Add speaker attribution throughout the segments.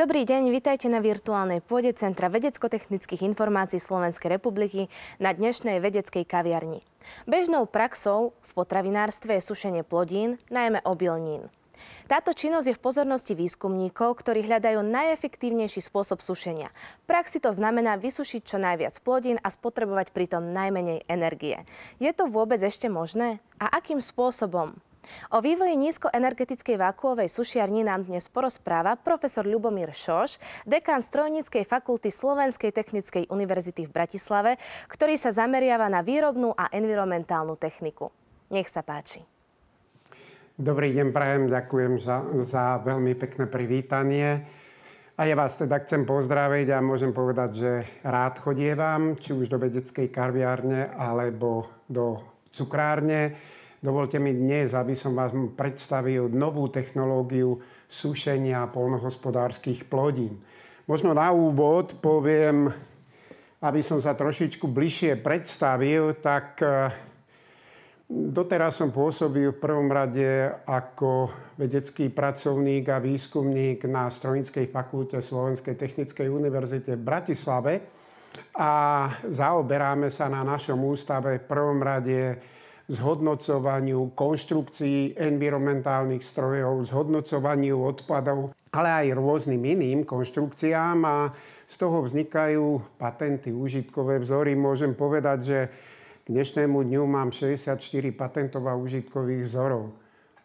Speaker 1: Dobrý deň, vitajte na virtuálnej pôde Centra vedecko-technických informácií Slovenskej republiky na dnešnej vedeckej kaviarni. Bežnou praxou v potravinárstve je sušenie plodín, najmä obilnín. Táto činnosť je v pozornosti výskumníkov, ktorí hľadajú najefektívnejší spôsob sušenia. V praxi to znamená vysušiť čo najviac plodín a spotrebovať pritom najmenej energie. Je to vôbec ešte možné? A akým spôsobom? O vývoji nízkoenergetickej vákuovej sušiarni nám dnes porozpráva profesor Ľubomír Šoš, dekán Strojníckej fakulty Slovenskej technickej univerzity v Bratislave, ktorý sa zameriava na výrobnú a environmentálnu techniku. Nech sa páči.
Speaker 2: Dobrý deň, prajem, ďakujem za, za veľmi pekné privítanie. A ja vás teda chcem pozdraviť a môžem povedať, že rád chodievam, či už do vedeckej karviárne alebo do cukrárne. Dovolte mi dnes, aby som vám predstavil novú technológiu sušenia polnohospodárskych plodín. Možno na úvod poviem, aby som sa trošičku bližšie predstavil, tak e, doteraz som pôsobil v prvom rade ako vedecký pracovník a výskumník na Strojinskej fakulte Slovenskej technickej univerzite v Bratislave a zaoberáme sa na našom ústave v prvom rade zhodnocovaniu konštrukcií environmentálnych strojov, zhodnocovaniu odpadov, ale aj rôznym iným konštrukciám a z toho vznikajú patenty, užitkové vzory. Môžem povedať, že k dnešnému dňu mám 64 patentov a užitkových vzorov.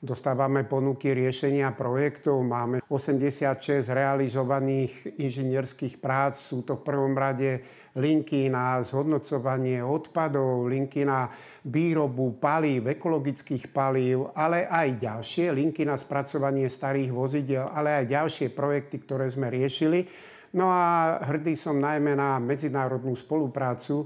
Speaker 2: Dostávame ponuky riešenia projektov, máme 86 realizovaných inžinierských prác, sú to v prvom rade linky na zhodnocovanie odpadov, linky na výrobu palív, ekologických palív, ale aj ďalšie linky na spracovanie starých vozidel, ale aj ďalšie projekty, ktoré sme riešili. No a hrdý som najmä na medzinárodnú spoluprácu,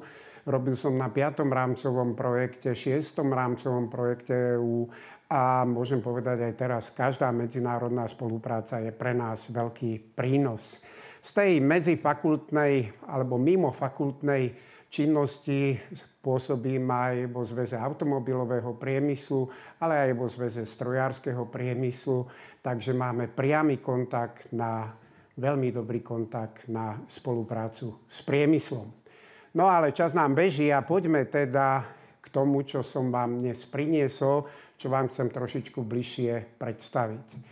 Speaker 2: Robil som na 5. rámcovom projekte, 6. rámcovom projekte u. A môžem povedať aj teraz, každá medzinárodná spolupráca je pre nás veľký prínos. Z tej medzifakultnej alebo mimofakultnej činnosti pôsobím aj vo zväze automobilového priemyslu, ale aj vo zväze strojárskeho priemyslu, takže máme priamy kontakt na veľmi dobrý kontakt na spoluprácu s priemyslom. No ale čas nám beží a poďme teda k tomu, čo som vám dnes priniesol čo vám chcem trošičku bližšie predstaviť. E,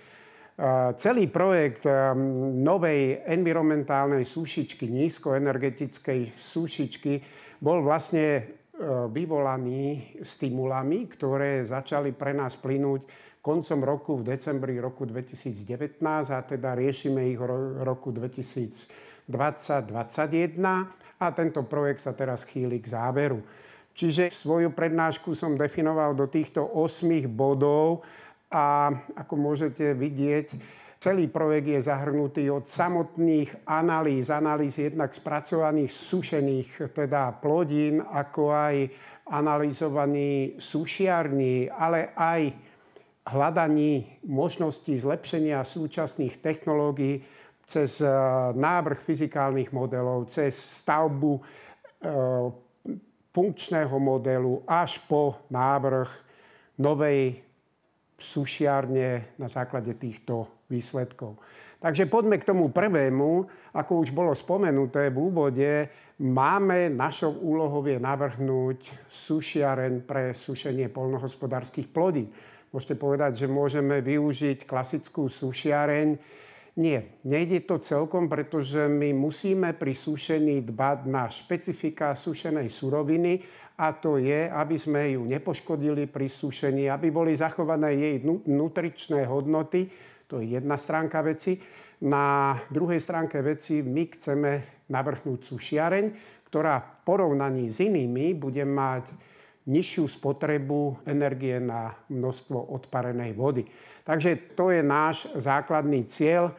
Speaker 2: celý projekt e, novej environmentálnej súšičky, nízkoenergetickej súšičky, bol vlastne e, vyvolaný stimulami, ktoré začali pre nás plynúť koncom roku, v decembri roku 2019 a teda riešime ich roku 2020-2021 a tento projekt sa teraz chýli k záveru. Čiže svoju prednášku som definoval do týchto osmých bodov a ako môžete vidieť, celý projekt je zahrnutý od samotných analýz, analýz jednak spracovaných sušených teda plodín, ako aj analyzovaní sušiarní, ale aj hľadaní možností zlepšenia súčasných technológií cez eh, návrh fyzikálnych modelov, cez stavbu eh, funkčného modelu až po návrh novej sušiarne na základe týchto výsledkov. Takže poďme k tomu prvému. Ako už bolo spomenuté v úvode, máme, našou úlohou je navrhnúť sušiareň pre sušenie polnohospodárskych plodí. Môžete povedať, že môžeme využiť klasickú sušiareň, nie, nejde to celkom, pretože my musíme pri sušení dbať na špecifika sušenej suroviny a to je, aby sme ju nepoškodili pri sušení, aby boli zachované jej nutričné hodnoty, to je jedna stránka veci. Na druhej stránke veci my chceme navrhnúť sušiareň, ktorá v porovnaní s inými bude mať nižšiu spotrebu energie na množstvo odparenej vody. Takže to je náš základný cieľ.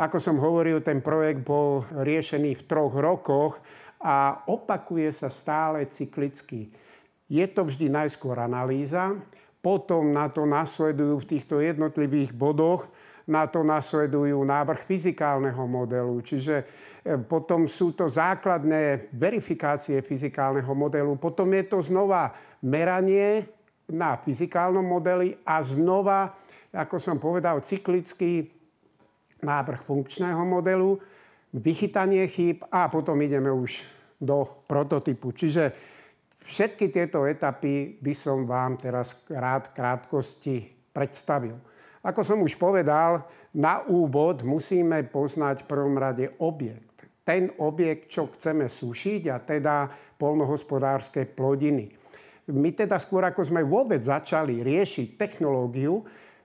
Speaker 2: Ako som hovoril, ten projekt bol riešený v troch rokoch a opakuje sa stále cyklicky. Je to vždy najskôr analýza, potom na to nasledujú v týchto jednotlivých bodoch, na to nasledujú návrh fyzikálneho modelu, čiže e, potom sú to základné verifikácie fyzikálneho modelu, potom je to znova meranie na fyzikálnom modeli a znova, ako som povedal, cyklicky návrh funkčného modelu, vychytanie chýb a potom ideme už do prototypu. Čiže všetky tieto etapy by som vám teraz rád krátkosti predstavil. Ako som už povedal, na úvod musíme poznať v prvom rade objekt. Ten objekt, čo chceme sušiť, a teda polnohospodárske plodiny. My teda skôr, ako sme vôbec začali riešiť technológiu,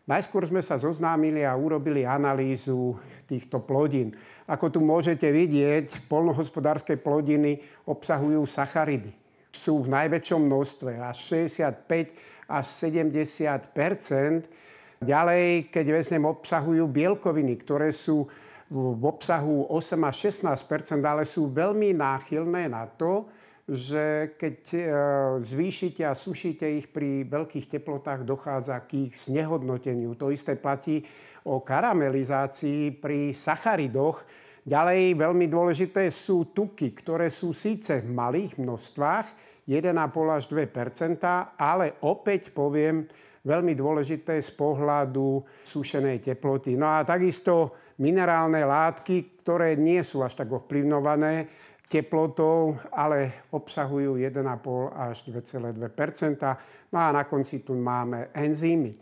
Speaker 2: Najskôr sme sa zoznámili a urobili analýzu týchto plodín. Ako tu môžete vidieť, polnohospodárske plodiny obsahujú sacharidy. Sú v najväčšom množstve, až 65 až 70 Ďalej, keď vezmem, obsahujú bielkoviny, ktoré sú v obsahu 8 až 16 ale sú veľmi náchylné na to, že keď e, zvýšite a sušíte ich pri veľkých teplotách, dochádza k ich znehodnoteniu. To isté platí o karamelizácii pri sacharidoch. Ďalej veľmi dôležité sú tuky, ktoré sú síce v malých množstvách, 1,5 až 2 ale opäť poviem, veľmi dôležité z pohľadu sušenej teploty. No a takisto minerálne látky, ktoré nie sú až tak ovplyvnované teplotou, ale obsahujú 1,5 až 2,2 No a na konci tu máme enzymy.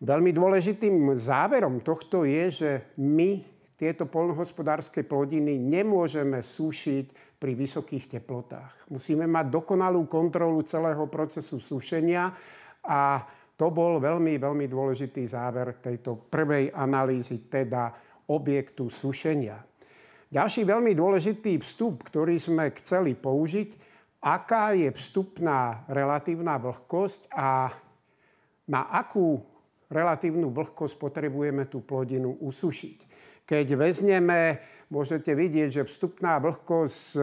Speaker 2: Veľmi dôležitým záverom tohto je, že my tieto polnohospodárske plodiny nemôžeme sušiť pri vysokých teplotách. Musíme mať dokonalú kontrolu celého procesu sušenia a to bol veľmi, veľmi dôležitý záver tejto prvej analýzy, teda objektu sušenia. Ďalší veľmi dôležitý vstup, ktorý sme chceli použiť, aká je vstupná relatívna vlhkosť a na akú relatívnu vlhkosť potrebujeme tú plodinu usušiť. Keď vezmeme môžete vidieť, že vstupná vlhkosť e,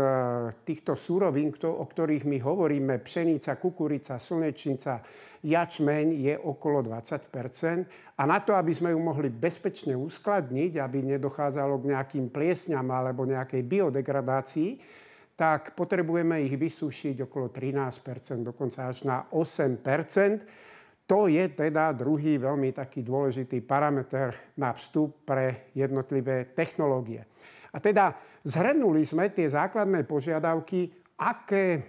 Speaker 2: týchto súrovín, o ktorých my hovoríme, pšenica, kukurica, slnečnica, jačmeň je okolo 20 A na to, aby sme ju mohli bezpečne uskladniť, aby nedochádzalo k nejakým pliesňam alebo nejakej biodegradácii, tak potrebujeme ich vysúšiť okolo 13 dokonca až na 8 To je teda druhý veľmi taký dôležitý parameter na vstup pre jednotlivé technológie. A teda zhrnuli sme tie základné požiadavky, aké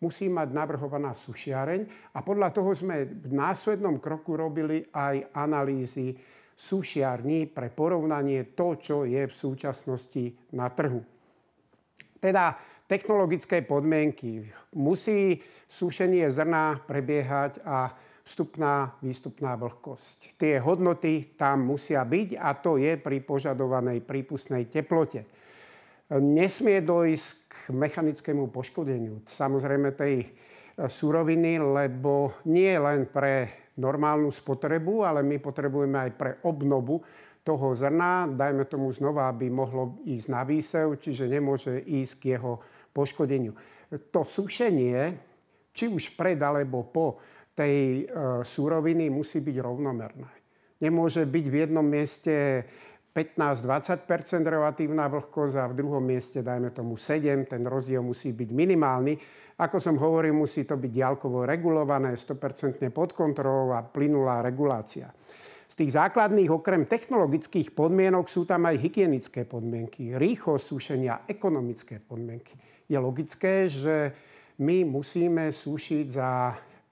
Speaker 2: musí mať navrhovaná sušiareň a podľa toho sme v následnom kroku robili aj analýzy sušiarní pre porovnanie to, čo je v súčasnosti na trhu. Teda technologické podmienky. Musí sušenie zrna prebiehať a vstupná, výstupná vlhkosť. Tie hodnoty tam musia byť a to je pri požadovanej prípustnej teplote. Nesmie dojsť k mechanickému poškodeniu samozrejme tej e, suroviny, lebo nie len pre normálnu spotrebu, ale my potrebujeme aj pre obnovu toho zrna. Dajme tomu znova, aby mohlo ísť na výsev, čiže nemôže ísť k jeho poškodeniu. To sušenie, či už pred alebo po tej e, súroviny musí byť rovnomerné. Nemôže byť v jednom mieste 15-20 relatívna vlhkosť a v druhom mieste dajme tomu 7, ten rozdiel musí byť minimálny. Ako som hovoril, musí to byť diálkovo regulované, 100 pod kontrolou a plynulá regulácia. Z tých základných, okrem technologických podmienok, sú tam aj hygienické podmienky, rýchlosť sušenia, ekonomické podmienky. Je logické, že my musíme sušiť za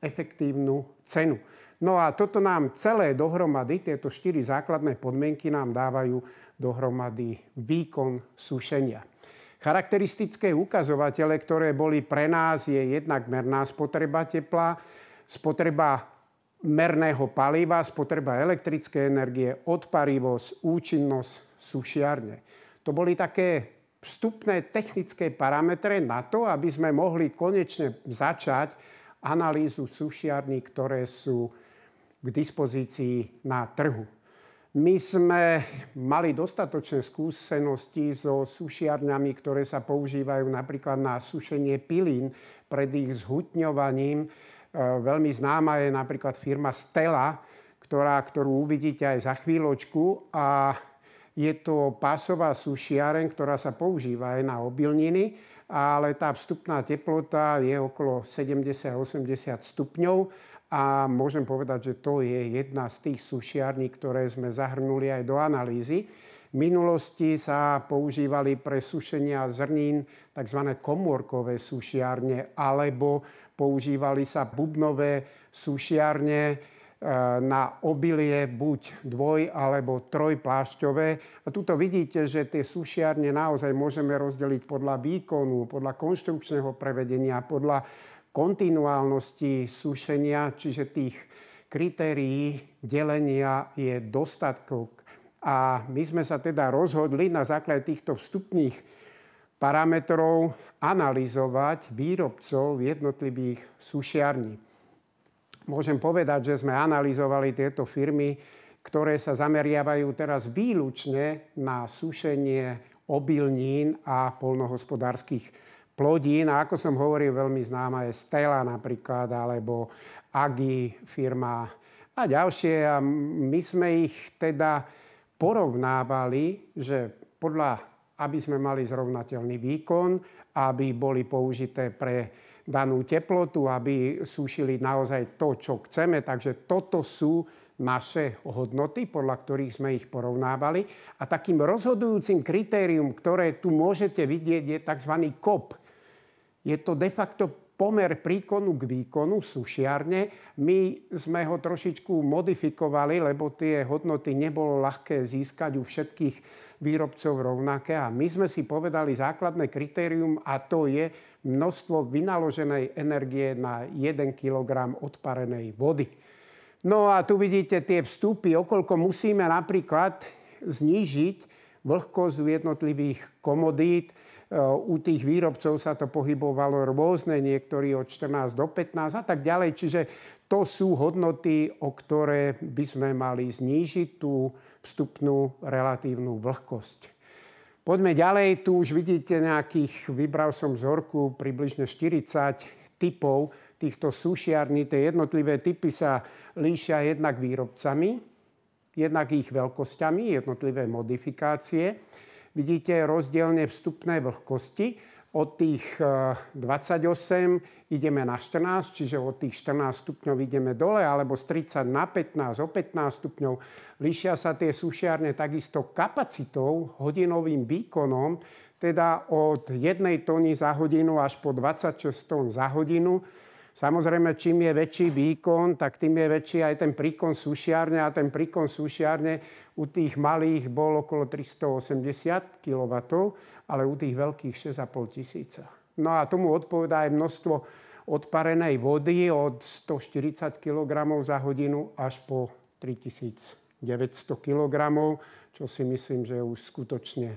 Speaker 2: efektívnu cenu. No a toto nám celé dohromady, tieto štyri základné podmienky nám dávajú dohromady výkon sušenia. Charakteristické ukazovatele, ktoré boli pre nás, je jednak merná spotreba tepla, spotreba merného paliva, spotreba elektrické energie, odparivosť, účinnosť sušiarne. To boli také vstupné technické parametre na to, aby sme mohli konečne začať analýzu sušiarní, ktoré sú k dispozícii na trhu. My sme mali dostatočné skúsenosti so sušiarňami, ktoré sa používajú napríklad na sušenie pilín pred ich zhutňovaním. E, veľmi známa je napríklad firma Stella, ktorá, ktorú uvidíte aj za chvíľočku. A je to pásová sušiareň, ktorá sa používa aj na obilniny, ale tá vstupná teplota je okolo 70-80 stupňov a môžem povedať, že to je jedna z tých sušiarní, ktoré sme zahrnuli aj do analýzy. V minulosti sa používali pre sušenia zrnín tzv. komórkové sušiarne alebo používali sa bubnové sušiarne, E, na obilie buď dvoj alebo trojplášťové. A tuto vidíte, že tie sušiarne naozaj môžeme rozdeliť podľa výkonu, podľa konštrukčného prevedenia, podľa kontinuálnosti sušenia, čiže tých kritérií delenia je dostatok. A my sme sa teda rozhodli na základe týchto vstupných parametrov analyzovať výrobcov jednotlivých sušiarní môžem povedať, že sme analyzovali tieto firmy, ktoré sa zameriavajú teraz výlučne na sušenie obilnín a polnohospodárskych plodín. A ako som hovoril, veľmi známa je Stella napríklad, alebo Agi firma a ďalšie. A my sme ich teda porovnávali, že podľa, aby sme mali zrovnateľný výkon, aby boli použité pre danú teplotu, aby súšili naozaj to, čo chceme. Takže toto sú naše hodnoty, podľa ktorých sme ich porovnávali. A takým rozhodujúcim kritérium, ktoré tu môžete vidieť, je tzv. KOP. Je to de facto pomer príkonu k výkonu sušiarne. My sme ho trošičku modifikovali, lebo tie hodnoty nebolo ľahké získať u všetkých výrobcov rovnaké. A my sme si povedali základné kritérium a to je, množstvo vynaloženej energie na 1 kg odparenej vody. No a tu vidíte tie vstupy, okolko musíme napríklad znížiť vlhkosť u jednotlivých komodít. E, u tých výrobcov sa to pohybovalo rôzne, niektorí od 14 do 15 a tak ďalej. Čiže to sú hodnoty, o ktoré by sme mali znížiť tú vstupnú relatívnu vlhkosť. Poďme ďalej, tu už vidíte nejakých, vybral som horku približne 40 typov týchto sušiarní. Tie jednotlivé typy sa líšia jednak výrobcami, jednak ich veľkosťami, jednotlivé modifikácie. Vidíte rozdielne vstupné vlhkosti od tých 28 e, ideme na 14, čiže od tých 14 stupňov ideme dole, alebo z 30 na 15, o 15 stupňov. Líšia sa tie sušiarne takisto kapacitou, hodinovým výkonom, teda od 1 tony za hodinu až po 26 tón za hodinu. Samozrejme, čím je väčší výkon, tak tým je väčší aj ten príkon sušiarne a ten príkon sušiarne u tých malých bol okolo 380 kW, ale u tých veľkých 6,5 tisíca. No a tomu odpovedá aj množstvo odparenej vody od 140 kg za hodinu až po 3900 kg, čo si myslím, že je už skutočne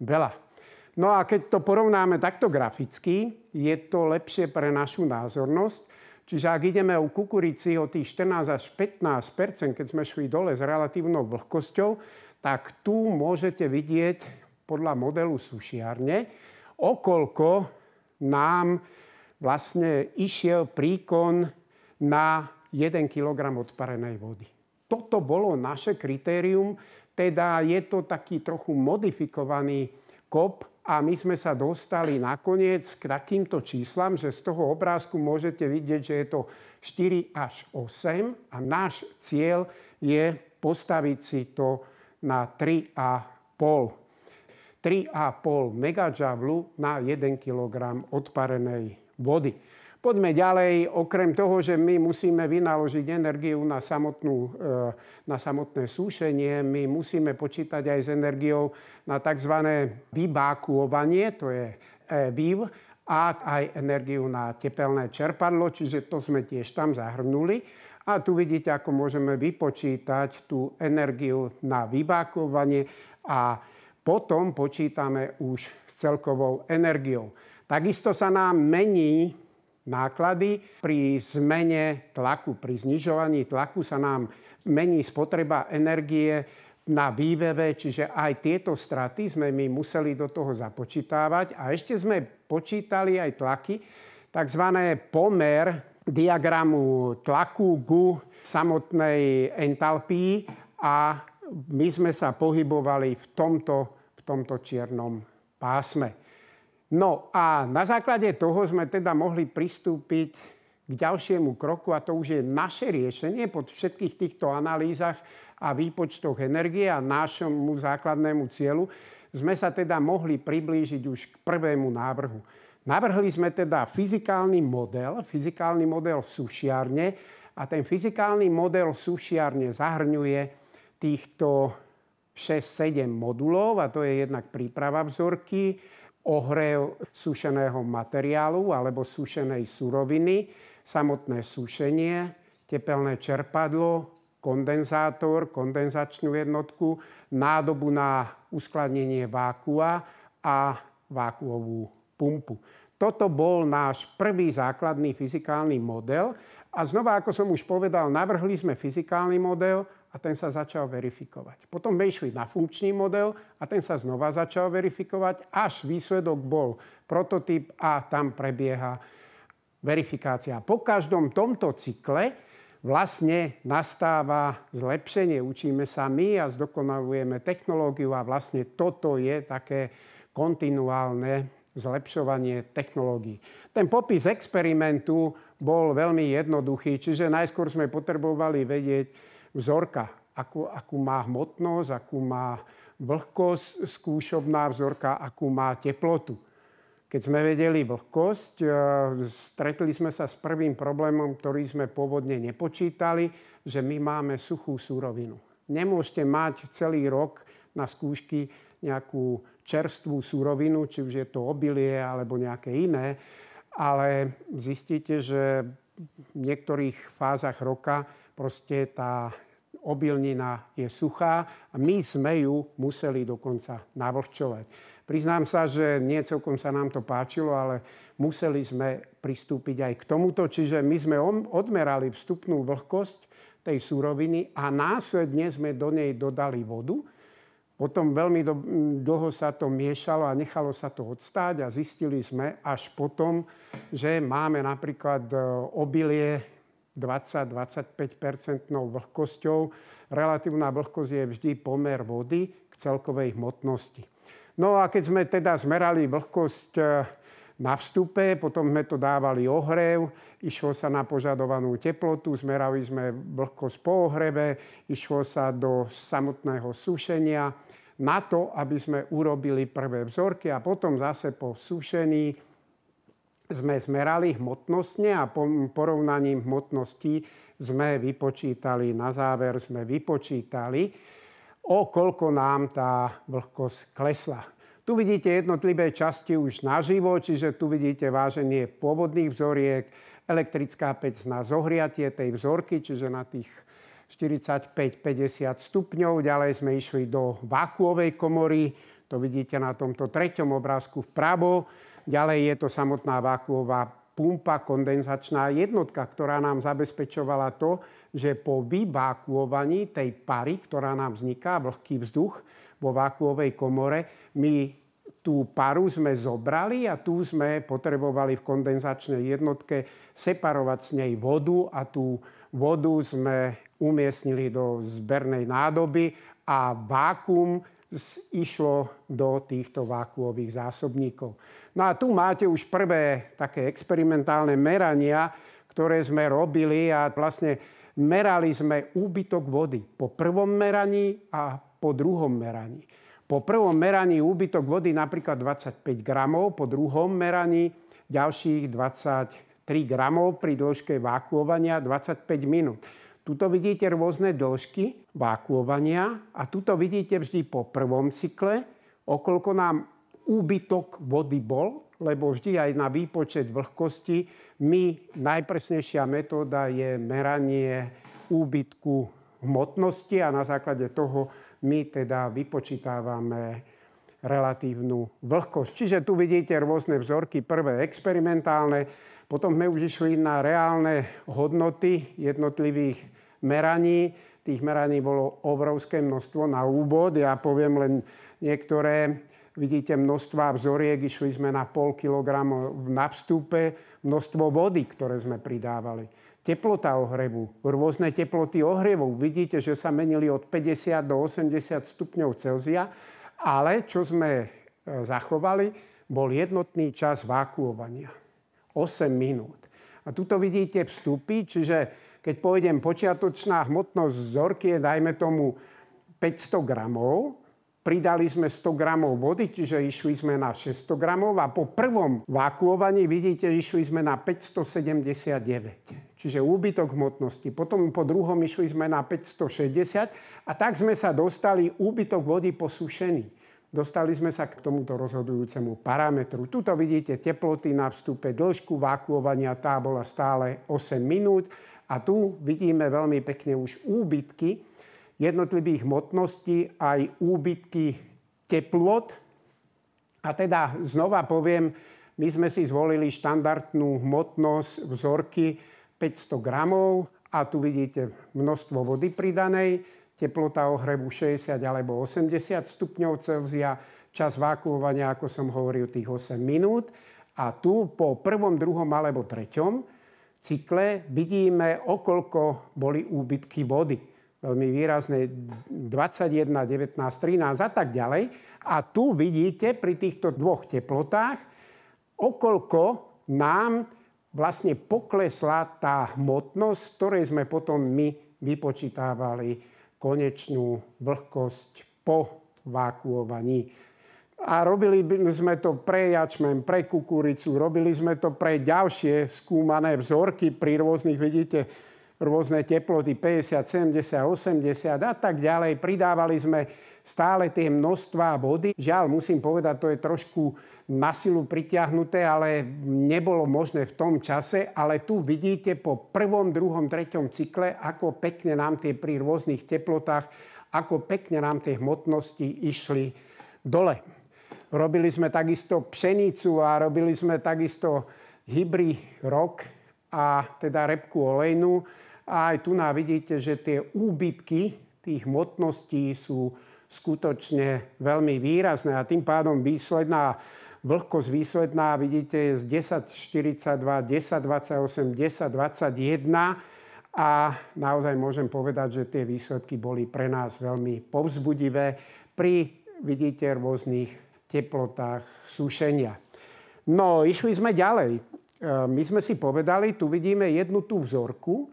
Speaker 2: veľa. No a keď to porovnáme takto graficky, je to lepšie pre našu názornosť. Čiže ak ideme u kukurici o tých 14 až 15 keď sme šli dole s relatívnou vlhkosťou, tak tu môžete vidieť podľa modelu sušiarne, okolko nám vlastne išiel príkon na 1 kg odparenej vody. Toto bolo naše kritérium, teda je to taký trochu modifikovaný kop, a my sme sa dostali nakoniec k takýmto číslam, že z toho obrázku môžete vidieť, že je to 4 až 8 a náš cieľ je postaviť si to na 3,5 3,5 megadžavlu na 1 kg odparenej vody. Poďme ďalej, okrem toho, že my musíme vynaložiť energiu na, samotnú, eh, na samotné súšenie, my musíme počítať aj s energiou na tzv. vybákuovanie, to je BIV, eh, a aj energiu na tepelné čerpadlo, čiže to sme tiež tam zahrnuli. A tu vidíte, ako môžeme vypočítať tú energiu na vybákovanie a potom počítame už s celkovou energiou. Takisto sa nám mení náklady. Pri zmene tlaku, pri znižovaní tlaku sa nám mení spotreba energie na výbeve, čiže aj tieto straty sme my museli do toho započítávať a ešte sme počítali aj tlaky, tzv. pomer diagramu tlaku GU samotnej entalpii a my sme sa pohybovali v tomto, v tomto čiernom pásme. No a na základe toho sme teda mohli pristúpiť k ďalšiemu kroku a to už je naše riešenie pod všetkých týchto analýzach a výpočtoch energie a nášomu základnému cieľu sme sa teda mohli priblížiť už k prvému návrhu. Navrhli sme teda fyzikálny model, fyzikálny model sušiarne a ten fyzikálny model sušiarne zahrňuje týchto 6-7 modulov a to je jednak príprava vzorky, ohrev sušeného materiálu alebo sušenej suroviny, samotné sušenie, tepelné čerpadlo, kondenzátor, kondenzačnú jednotku, nádobu na uskladnenie vákua a vákuovú pumpu. Toto bol náš prvý základný fyzikálny model a znova, ako som už povedal, navrhli sme fyzikálny model a ten sa začal verifikovať. Potom sme išli na funkčný model a ten sa znova začal verifikovať, až výsledok bol prototyp a tam prebieha verifikácia. Po každom tomto cykle vlastne nastáva zlepšenie. Učíme sa my a zdokonalujeme technológiu a vlastne toto je také kontinuálne zlepšovanie technológií. Ten popis experimentu bol veľmi jednoduchý, čiže najskôr sme potrebovali vedieť, vzorka, akú, akú má hmotnosť, akú má vlhkosť skúšobná vzorka, akú má teplotu. Keď sme vedeli vlhkosť, e, stretli sme sa s prvým problémom, ktorý sme pôvodne nepočítali, že my máme suchú súrovinu. Nemôžete mať celý rok na skúšky nejakú čerstvú súrovinu, či už je to obilie alebo nejaké iné, ale zistíte, že v niektorých fázach roka proste tá obilnina je suchá a my sme ju museli dokonca navlhčovať. Priznám sa, že nie celkom sa nám to páčilo, ale museli sme pristúpiť aj k tomuto. Čiže my sme odmerali vstupnú vlhkosť tej súroviny a následne sme do nej dodali vodu. Potom veľmi dlho sa to miešalo a nechalo sa to odstáť a zistili sme až potom, že máme napríklad e, obilie 20-25-percentnou vlhkosťou. Relatívna vlhkosť je vždy pomer vody k celkovej hmotnosti. No a keď sme teda zmerali vlhkosť eh, na vstupe, potom sme to dávali ohrev, išlo sa na požadovanú teplotu, zmerali sme vlhkosť po ohreve, išlo sa do samotného sušenia na to, aby sme urobili prvé vzorky a potom zase po sušení sme zmerali hmotnostne a porovnaním hmotností sme vypočítali, na záver sme vypočítali, o koľko nám tá vlhkosť klesla. Tu vidíte jednotlivé časti už naživo, čiže tu vidíte váženie pôvodných vzoriek, elektrická pec na zohriatie tej vzorky, čiže na tých 45-50 stupňov. Ďalej sme išli do vákuovej komory, to vidíte na tomto treťom obrázku vpravo. Ďalej je to samotná vákuová pumpa kondenzačná jednotka, ktorá nám zabezpečovala to, že po vybákuovaní tej pary, ktorá nám vzniká, vlhký vzduch vo vákuovej komore, my tú paru sme zobrali a tu sme potrebovali v kondenzačnej jednotke separovať z nej vodu a tú vodu sme umiestnili do zbernej nádoby a vákum išlo do týchto vákuových zásobníkov. No a tu máte už prvé také experimentálne merania, ktoré sme robili a vlastne merali sme úbytok vody po prvom meraní a po druhom meraní. Po prvom meraní úbytok vody napríklad 25 gramov, po druhom meraní ďalších 23 gramov pri dĺžke vákuovania 25 minút. Tuto vidíte rôzne dĺžky vákuovania a tuto vidíte vždy po prvom cykle, okolko nám úbytok vody bol, lebo vždy aj na výpočet vlhkosti my najpresnejšia metóda je meranie úbytku hmotnosti a na základe toho my teda vypočítávame relatívnu vlhkosť. Čiže tu vidíte rôzne vzorky, prvé experimentálne, potom sme už išli na reálne hodnoty jednotlivých meraní. Tých meraní bolo obrovské množstvo na úvod. Ja poviem len niektoré. Vidíte množstva vzoriek, išli sme na pol kilogramu na vstupe, množstvo vody, ktoré sme pridávali. Teplota ohrevu, rôzne teploty ohrevu. Vidíte, že sa menili od 50 do 80 stupňov Celzia, ale čo sme e, zachovali, bol jednotný čas vakuovania. 8 minút. A tuto vidíte vstupy, čiže keď pôjdem počiatočná hmotnosť vzorky je, dajme tomu, 500 gramov, pridali sme 100 gramov vody, čiže išli sme na 600 gramov a po prvom vákuovaní vidíte, išli sme na 579. Čiže úbytok hmotnosti. Potom po druhom išli sme na 560 a tak sme sa dostali úbytok vody posúšený. Dostali sme sa k tomuto rozhodujúcemu parametru. Tuto vidíte teploty na vstupe, dĺžku vakuovania, tá bola stále 8 minút a tu vidíme veľmi pekne už úbytky jednotlivých hmotností, aj úbytky teplot. A teda znova poviem, my sme si zvolili štandardnú hmotnosť vzorky 500 gramov a tu vidíte množstvo vody pridanej, teplota ohrevu 60 alebo 80 stupňov Celzia, čas vákuovania, ako som hovoril, tých 8 minút. A tu po prvom, druhom alebo treťom cykle vidíme, okolko boli úbytky vody. Veľmi výrazné 21, 19, 13 a tak ďalej. A tu vidíte pri týchto dvoch teplotách, okolko nám vlastne poklesla tá hmotnosť, ktorej sme potom my vypočítávali konečnú vlhkosť po vákuovaní. A robili sme to pre jačmen, pre kukuricu, robili sme to pre ďalšie skúmané vzorky pri rôznych, vidíte, rôzne teploty 50, 70, 80 a tak ďalej. Pridávali sme stále tie množstva vody. Žiaľ, musím povedať, to je trošku na silu pritiahnuté, ale nebolo možné v tom čase. Ale tu vidíte po prvom, druhom, treťom cykle, ako pekne nám tie pri rôznych teplotách, ako pekne nám tie hmotnosti išli dole. Robili sme takisto pšenicu a robili sme takisto hybrý rok a teda repku olejnú. A aj tu vidíte, že tie úbytky tých hmotností sú skutočne veľmi výrazné a tým pádom výsledná vlhkosť výsledná, vidíte, je z 10,42, 10,28, 10,21 a naozaj môžem povedať, že tie výsledky boli pre nás veľmi povzbudivé pri, vidíte, rôznych teplotách sušenia. No, išli sme ďalej. E, my sme si povedali, tu vidíme jednu tú vzorku,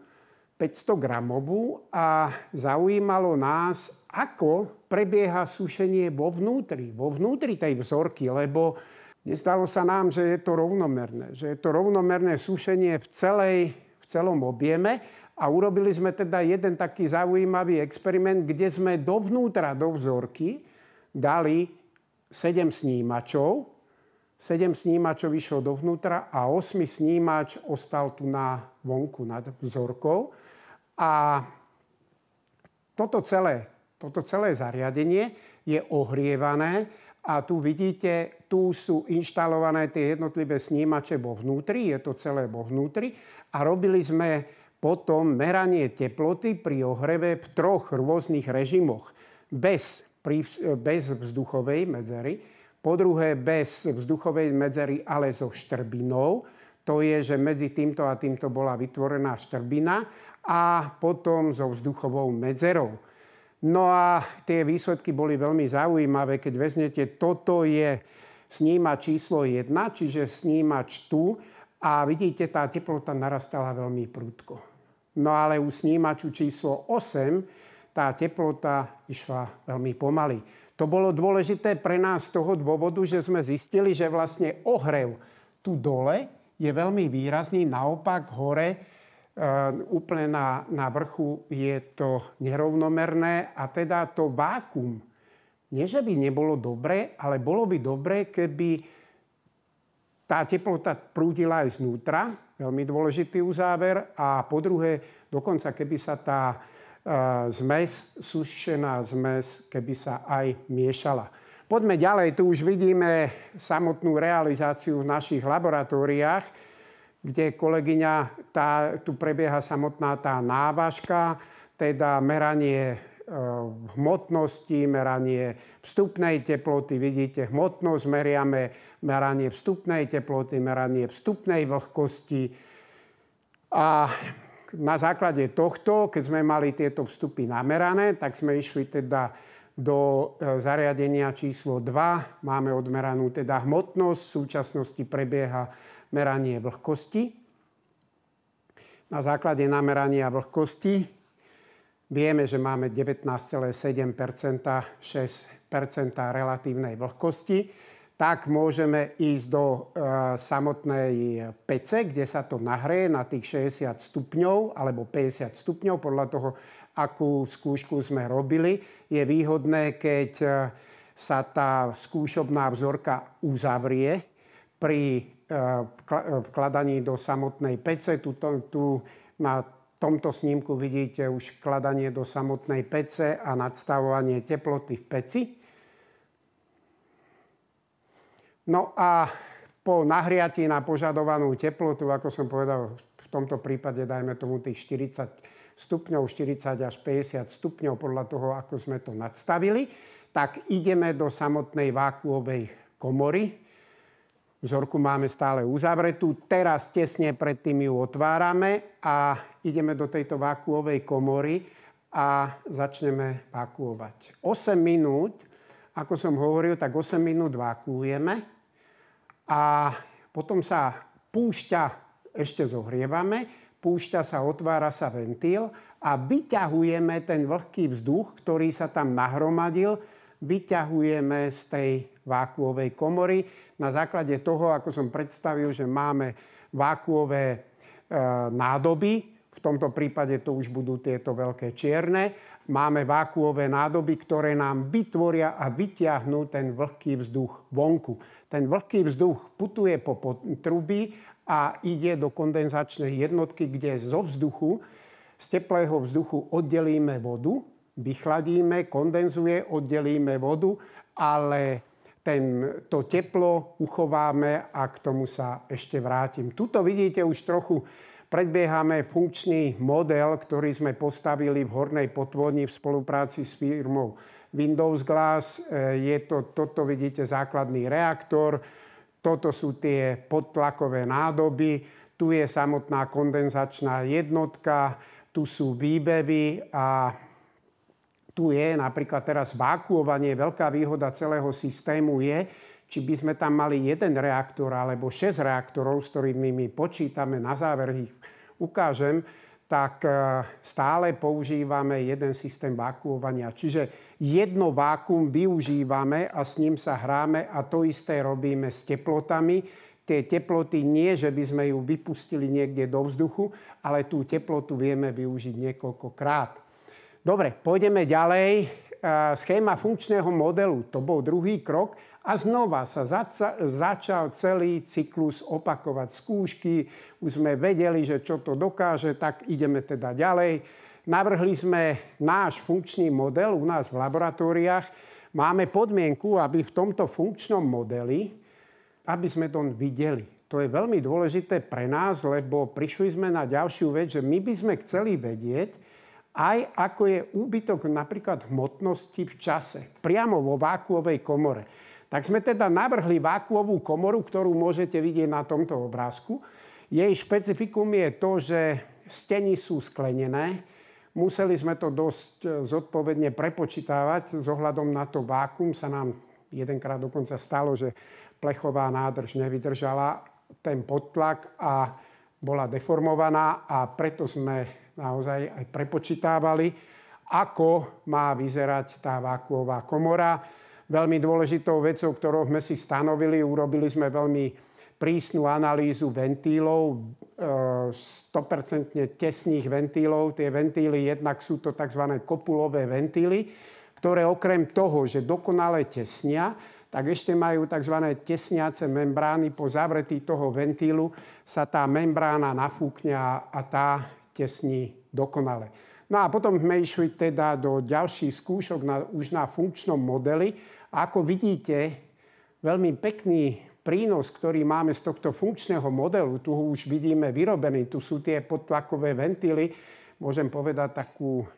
Speaker 2: 500 gramovú a zaujímalo nás, ako prebieha sušenie vo vnútri, vo vnútri tej vzorky, lebo nezdalo sa nám, že je to rovnomerné, že je to rovnomerné sušenie v, celej, v celom objeme a urobili sme teda jeden taký zaujímavý experiment, kde sme dovnútra do vzorky dali 7 snímačov. 7 snímačov išlo dovnútra a 8 snímač ostal tu na vonku nad vzorkou. A toto celé, toto celé zariadenie je ohrievané a tu vidíte, tu sú inštalované tie jednotlivé snímače vo vnútri, je to celé vo vnútri a robili sme potom meranie teploty pri ohreve v troch rôznych režimoch. Bez pri, e, bez vzduchovej medzery. Po druhé, bez vzduchovej medzery, ale so štrbinou. To je, že medzi týmto a týmto bola vytvorená štrbina a potom so vzduchovou medzerou. No a tie výsledky boli veľmi zaujímavé, keď veznete, toto je sníma číslo 1, čiže snímač tu a vidíte, tá teplota narastala veľmi prudko. No ale u snímaču číslo 8 tá teplota išla veľmi pomaly. To bolo dôležité pre nás z toho dôvodu, že sme zistili, že vlastne ohrev tu dole je veľmi výrazný, naopak hore e, úplne na, na vrchu je to nerovnomerné a teda to vákum, nie že by nebolo dobre, ale bolo by dobre, keby tá teplota prúdila aj znútra, veľmi dôležitý uzáver, a po druhé, dokonca keby sa tá E, zmes, sušená zmes, keby sa aj miešala. Poďme ďalej, tu už vidíme samotnú realizáciu v našich laboratóriách, kde kolegyňa, tá, tu prebieha samotná tá návažka, teda meranie e, hmotnosti, meranie vstupnej teploty, vidíte hmotnosť, meriame meranie vstupnej teploty, meranie vstupnej vlhkosti. A na základe tohto, keď sme mali tieto vstupy namerané, tak sme išli teda do e, zariadenia číslo 2. Máme odmeranú teda hmotnosť, v súčasnosti prebieha meranie vlhkosti. Na základe namerania vlhkosti vieme, že máme 19,7 6 relatívnej vlhkosti tak môžeme ísť do e, samotnej pece, kde sa to nahreje na tých 60 stupňov alebo 50 stupňov podľa toho, akú skúšku sme robili. Je výhodné, keď e, sa tá skúšobná vzorka uzavrie pri e, e vkladaní do samotnej pece. Tu, to, tu na tomto snímku vidíte už vkladanie do samotnej pece a nadstavovanie teploty v peci. No a po nahriatí na požadovanú teplotu, ako som povedal, v tomto prípade dajme tomu tých 40 stupňov, 40 až 50 stupňov podľa toho, ako sme to nadstavili, tak ideme do samotnej vákuovej komory. Vzorku máme stále uzavretú. Teraz tesne predtým ju otvárame a ideme do tejto vákuovej komory a začneme vákuovať. 8 minút, ako som hovoril, tak 8 minút vákuujeme a potom sa púšťa, ešte zohrievame, púšťa sa, otvára sa ventil a vyťahujeme ten vlhký vzduch, ktorý sa tam nahromadil, vyťahujeme z tej vákuovej komory. Na základe toho, ako som predstavil, že máme vákuové e, nádoby, v tomto prípade to už budú tieto veľké čierne, máme vákuové nádoby, ktoré nám vytvoria a vyťahnú ten vlhký vzduch vonku. Ten vlhký vzduch putuje po truby a ide do kondenzačnej jednotky, kde zo vzduchu, z teplého vzduchu oddelíme vodu, vychladíme, kondenzuje, oddelíme vodu, ale ten, to teplo uchováme a k tomu sa ešte vrátim. Tuto vidíte už trochu predbiehame funkčný model, ktorý sme postavili v Hornej potvorni v spolupráci s firmou Windows Glass. E, je to, toto vidíte, základný reaktor. Toto sú tie podtlakové nádoby. Tu je samotná kondenzačná jednotka. Tu sú výbevy a tu je napríklad teraz vákuovanie. Veľká výhoda celého systému je, či by sme tam mali jeden reaktor alebo 6 reaktorov, s ktorými my počítame, na záver ich ukážem, tak e, stále používame jeden systém vakuovania. Čiže jedno vákum využívame a s ním sa hráme a to isté robíme s teplotami. Tie teploty nie, že by sme ju vypustili niekde do vzduchu, ale tú teplotu vieme využiť niekoľkokrát. Dobre, pôjdeme ďalej. E, schéma funkčného modelu, to bol druhý krok. A znova sa zaca- začal celý cyklus opakovať skúšky. Už sme vedeli, že čo to dokáže, tak ideme teda ďalej. Navrhli sme náš funkčný model u nás v laboratóriách. Máme podmienku, aby v tomto funkčnom modeli, aby sme to videli. To je veľmi dôležité pre nás, lebo prišli sme na ďalšiu vec, že my by sme chceli vedieť aj ako je úbytok napríklad hmotnosti v čase, priamo vo vákuovej komore. Tak sme teda navrhli vákuovú komoru, ktorú môžete vidieť na tomto obrázku. Jej špecifikum je to, že steny sú sklenené. Museli sme to dosť e, zodpovedne prepočítavať. Z ohľadom na to vákum sa nám jedenkrát dokonca stalo, že plechová nádrž nevydržala ten podtlak a bola deformovaná a preto sme naozaj aj prepočítávali, ako má vyzerať tá vákuová komora veľmi dôležitou vecou, ktorou sme si stanovili. Urobili sme veľmi prísnu analýzu ventílov, 100% e, tesných ventílov. Tie ventíly jednak sú to tzv. kopulové ventíly, ktoré okrem toho, že dokonale tesnia, tak ešte majú tzv. tesniace membrány. Po zavretí toho ventílu sa tá membrána nafúkne a tá tesní dokonale. No a potom sme išli teda do ďalších skúšok na, už na funkčnom modeli. A ako vidíte, veľmi pekný prínos, ktorý máme z tohto funkčného modelu, tu ho už vidíme vyrobený, tu sú tie podtlakové ventily, môžem povedať takú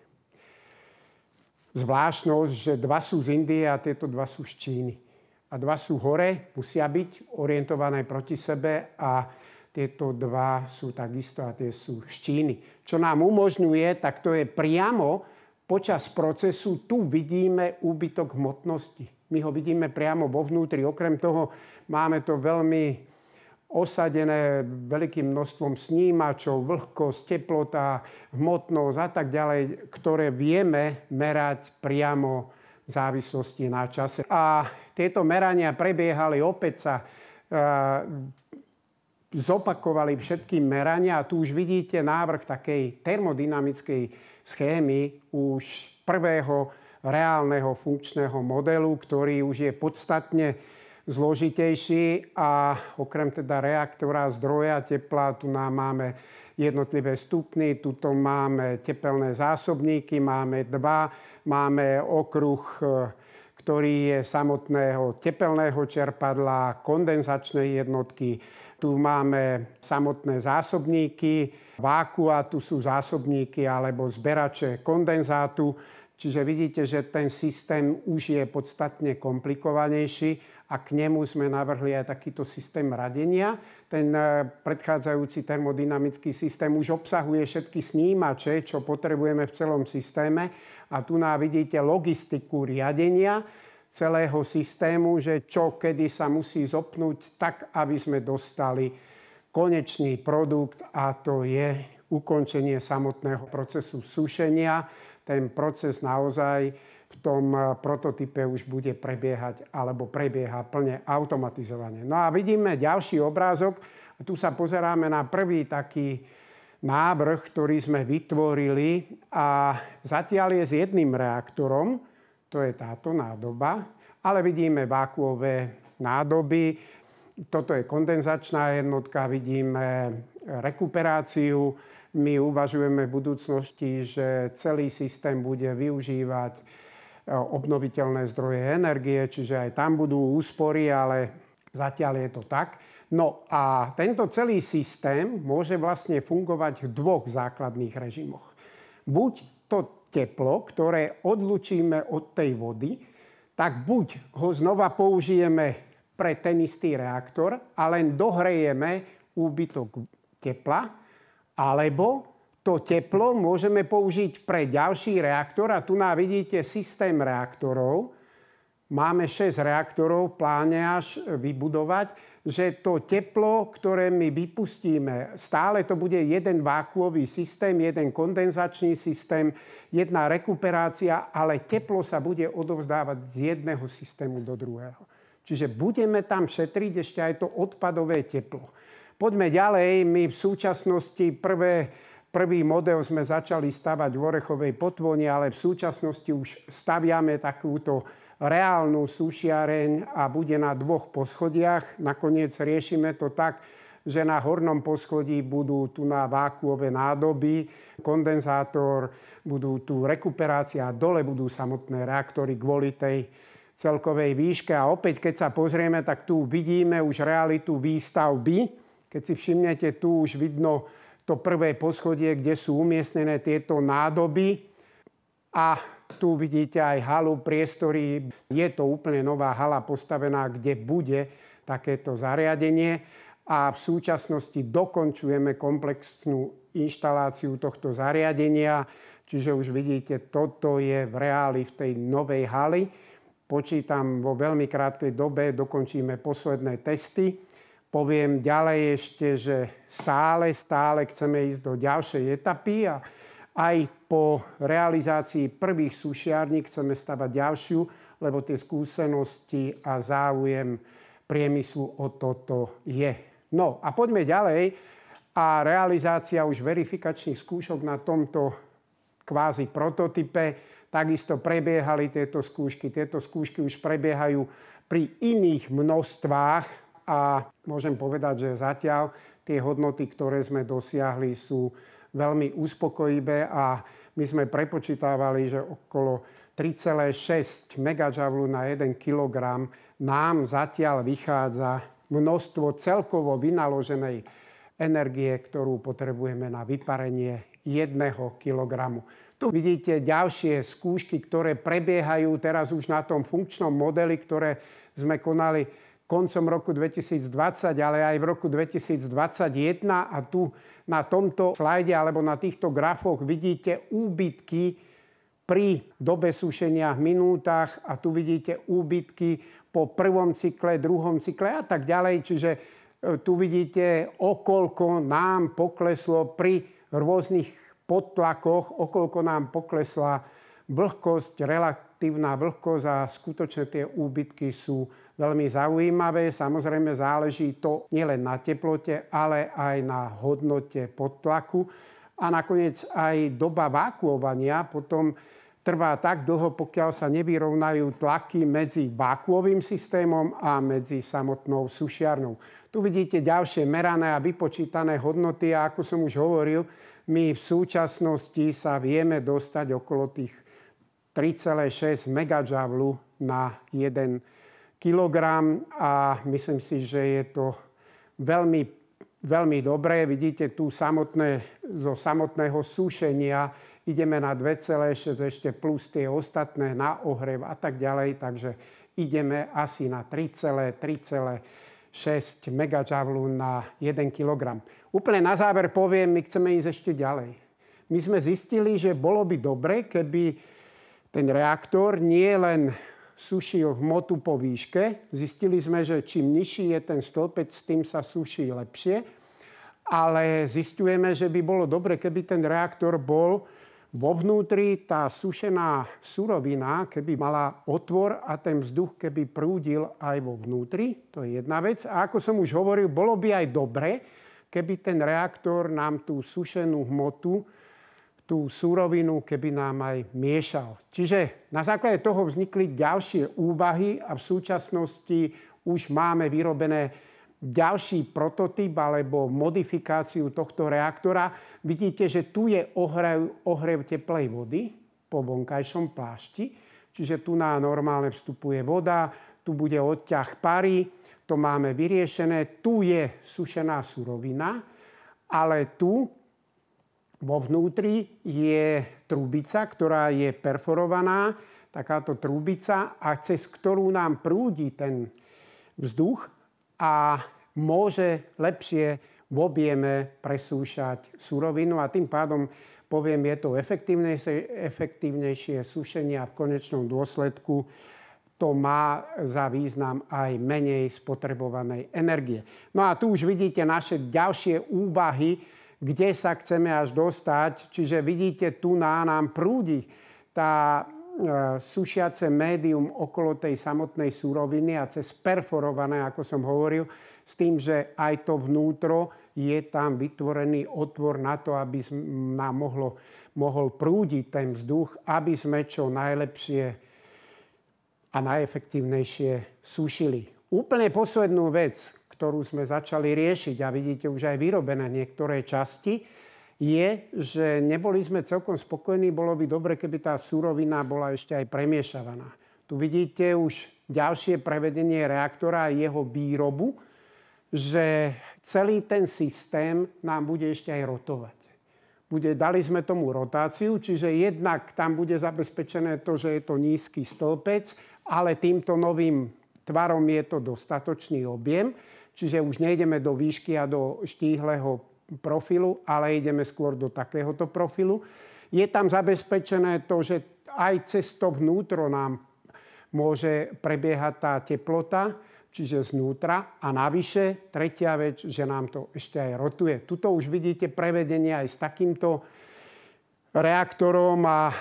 Speaker 2: zvláštnosť, že dva sú z Indie a tieto dva sú z Číny. A dva sú hore, musia byť orientované proti sebe a tieto dva sú takisto a tie sú z Číny. Čo nám umožňuje, tak to je priamo počas procesu, tu vidíme úbytok hmotnosti. My ho vidíme priamo vo vnútri. Okrem toho máme to veľmi osadené veľkým množstvom snímačov, vlhkosť, teplota, hmotnosť a tak ďalej, ktoré vieme merať priamo v závislosti na čase. A tieto merania prebiehali opäť sa e, zopakovali všetky merania a tu už vidíte návrh takej termodynamickej schémy už prvého reálneho funkčného modelu, ktorý už je podstatne zložitejší a okrem teda reaktora, zdroja, tepla, tu nám máme jednotlivé stupny, tuto máme tepelné zásobníky, máme dva, máme okruh, e, ktorý je samotného tepelného čerpadla, kondenzačnej jednotky, tu máme samotné zásobníky vákua, tu sú zásobníky alebo zberače kondenzátu. Čiže vidíte, že ten systém už je podstatne komplikovanejší a k nemu sme navrhli aj takýto systém radenia. Ten e, predchádzajúci termodynamický systém už obsahuje všetky snímače, čo potrebujeme v celom systéme. A tu vidíte logistiku riadenia, celého systému, že čo kedy sa musí zopnúť tak, aby sme dostali konečný produkt a to je ukončenie samotného procesu sušenia. Ten proces naozaj v tom eh, prototype už bude prebiehať alebo prebieha plne automatizovane. No a vidíme ďalší obrázok. A tu sa pozeráme na prvý taký návrh, ktorý sme vytvorili a zatiaľ je s jedným reaktorom to je táto nádoba, ale vidíme vákuové nádoby, toto je kondenzačná jednotka, vidíme eh, rekuperáciu. My uvažujeme v budúcnosti, že celý systém bude využívať eh, obnoviteľné zdroje energie, čiže aj tam budú úspory, ale zatiaľ je to tak. No a tento celý systém môže vlastne fungovať v dvoch základných režimoch. Buď to teplo, ktoré odlučíme od tej vody, tak buď ho znova použijeme pre ten istý reaktor a len dohrejeme úbytok tepla, alebo to teplo môžeme použiť pre ďalší reaktor a tu nám vidíte systém reaktorov, máme 6 reaktorov v pláne až e, vybudovať, že to teplo, ktoré my vypustíme, stále to bude jeden vákuový systém, jeden kondenzačný systém, jedna rekuperácia, ale teplo sa bude odovzdávať z jedného systému do druhého. Čiže budeme tam šetriť ešte aj to odpadové teplo. Poďme ďalej, my v súčasnosti prvé Prvý model sme začali stavať v Orechovej potvoni, ale v súčasnosti už staviame takúto reálnu súšiareň a bude na dvoch poschodiach. Nakoniec riešime to tak, že na hornom poschodí budú tu na vákuové nádoby, kondenzátor, budú tu rekuperácia, dole budú samotné reaktory kvôli tej celkovej výške. A opäť, keď sa pozrieme, tak tu vidíme už realitu výstavby. Keď si všimnete, tu už vidno to prvé poschodie, kde sú umiestnené tieto nádoby. A tu vidíte aj halu priestory. Je to úplne nová hala postavená, kde bude takéto zariadenie a v súčasnosti dokončujeme komplexnú inštaláciu tohto zariadenia, čiže už vidíte, toto je v reáli v tej novej haly. Počítam vo veľmi krátkej dobe, dokončíme posledné testy. Poviem ďalej ešte, že stále, stále chceme ísť do ďalšej etapy a aj po realizácii prvých sušiarní chceme stavať ďalšiu, lebo tie skúsenosti a záujem priemyslu o toto je. No a poďme ďalej. A realizácia už verifikačných skúšok na tomto kvázi prototype. Takisto prebiehali tieto skúšky. Tieto skúšky už prebiehajú pri iných množstvách a môžem povedať, že zatiaľ tie hodnoty, ktoré sme dosiahli, sú veľmi uspokojivé a my sme prepočítavali, že okolo 3,6 MJ na 1 kg nám zatiaľ vychádza množstvo celkovo vynaloženej energie, ktorú potrebujeme na vyparenie 1 kilogramu. Tu vidíte ďalšie skúšky, ktoré prebiehajú teraz už na tom funkčnom modeli, ktoré sme konali koncom roku 2020, ale aj v roku 2021. A tu na tomto slajde alebo na týchto grafoch vidíte úbytky pri dobe sušenia v minútach a tu vidíte úbytky po prvom cykle, druhom cykle a tak ďalej. Čiže e, tu vidíte, okolko nám pokleslo pri rôznych podtlakoch, okolko nám poklesla vlhkosť, aktívna vlhkosť a skutočne tie úbytky sú veľmi zaujímavé. Samozrejme záleží to nielen na teplote, ale aj na hodnote podtlaku. A nakoniec aj doba vákuovania potom trvá tak dlho, pokiaľ sa nevyrovnajú tlaky medzi vákuovým systémom a medzi samotnou sušiarnou. Tu vidíte ďalšie merané a vypočítané hodnoty a ako som už hovoril, my v súčasnosti sa vieme dostať okolo tých 3,6 MJ na 1 kg a myslím si, že je to veľmi, veľmi dobré. Vidíte tu samotné, zo samotného sušenia ideme na 2,6 ešte plus tie ostatné na ohrev a tak ďalej, takže ideme asi na 3,6 MJ na 1 kg. Úplne na záver poviem, my chceme ísť ešte ďalej. My sme zistili, že bolo by dobre, keby ten reaktor nie len sušil hmotu po výške. Zistili sme, že čím nižší je ten stĺpec, tým sa suší lepšie. Ale zistujeme, že by bolo dobre, keby ten reaktor bol vo vnútri, tá sušená surovina, keby mala otvor a ten vzduch, keby prúdil aj vo vnútri. To je jedna vec. A ako som už hovoril, bolo by aj dobre, keby ten reaktor nám tú sušenú hmotu tú súrovinu, keby nám aj miešal. Čiže na základe toho vznikli ďalšie úvahy a v súčasnosti už máme vyrobené ďalší prototyp alebo modifikáciu tohto reaktora. Vidíte, že tu je ohrev, ohrev teplej vody po vonkajšom plášti. Čiže tu na normálne vstupuje voda, tu bude odťah pary, to máme vyriešené. Tu je sušená surovina, ale tu vo vnútri je trubica, ktorá je perforovaná, takáto trubica, a cez ktorú nám prúdi ten vzduch a môže lepšie v objeme presúšať surovinu a tým pádom, poviem, je to efektívnejšie, efektívnejšie sušenie a v konečnom dôsledku to má za význam aj menej spotrebovanej energie. No a tu už vidíte naše ďalšie úvahy, kde sa chceme až dostať. Čiže vidíte, tu na nám prúdi tá e, sušiace médium okolo tej samotnej súroviny a cez perforované, ako som hovoril, s tým, že aj to vnútro je tam vytvorený otvor na to, aby nám mohlo, mohol prúdiť ten vzduch, aby sme čo najlepšie a najefektívnejšie sušili. Úplne poslednú vec, ktorú sme začali riešiť a vidíte už aj vyrobené niektoré časti, je, že neboli sme celkom spokojní, bolo by dobre, keby tá surovina bola ešte aj premiešavaná. Tu vidíte už ďalšie prevedenie reaktora a jeho výrobu, že celý ten systém nám bude ešte aj rotovať. Bude, dali sme tomu rotáciu, čiže jednak tam bude zabezpečené to, že je to nízky stĺpec, ale týmto novým tvarom je to dostatočný objem. Čiže už nejdeme do výšky a do štíhleho profilu, ale ideme skôr do takéhoto profilu. Je tam zabezpečené to, že aj cez to vnútro nám môže prebiehať tá teplota, čiže znútra. A navyše, tretia vec, že nám to ešte aj rotuje. Tuto už vidíte prevedenie aj s takýmto reaktorom a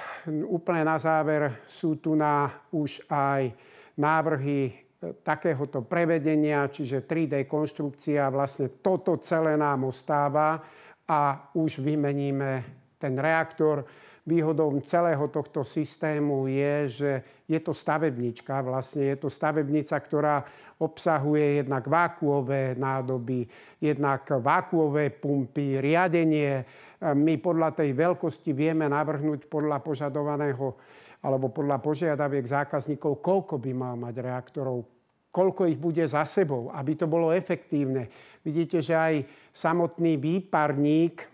Speaker 2: úplne na záver sú tu na už aj návrhy takéhoto prevedenia, čiže 3D konštrukcia, vlastne toto celé nám ostáva a už vymeníme ten reaktor. Výhodou celého tohto systému je, že je to stavebnička, vlastne je to stavebnica, ktorá obsahuje jednak vákuové nádoby, jednak vákuové pumpy, riadenie. My podľa tej veľkosti vieme navrhnúť podľa požadovaného alebo podľa požiadaviek zákazníkov, koľko by mal mať reaktorov, koľko ich bude za sebou, aby to bolo efektívne. Vidíte, že aj samotný výparník,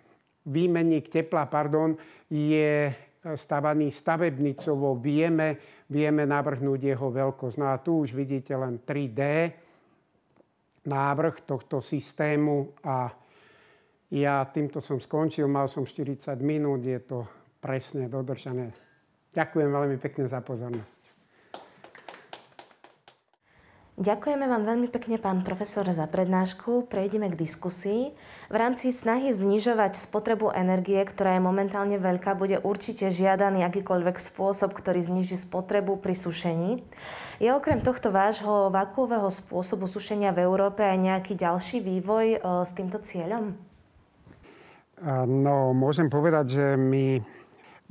Speaker 2: výmenník tepla, pardon, je e, stavaný stavebnicovo. Vieme, vieme navrhnúť jeho veľkosť. No a tu už vidíte len 3D návrh tohto systému a ja týmto som skončil, mal som 40 minút, je to presne dodržané. Ďakujem veľmi pekne za pozornosť.
Speaker 1: Ďakujeme vám veľmi pekne, pán profesor, za prednášku. Prejdeme k diskusii. V rámci snahy znižovať spotrebu energie, ktorá je momentálne veľká, bude určite žiadaný akýkoľvek spôsob, ktorý zniží spotrebu pri sušení. Je okrem tohto vášho vakuového spôsobu sušenia v Európe aj nejaký ďalší vývoj e, s týmto cieľom?
Speaker 2: No, môžem povedať, že my,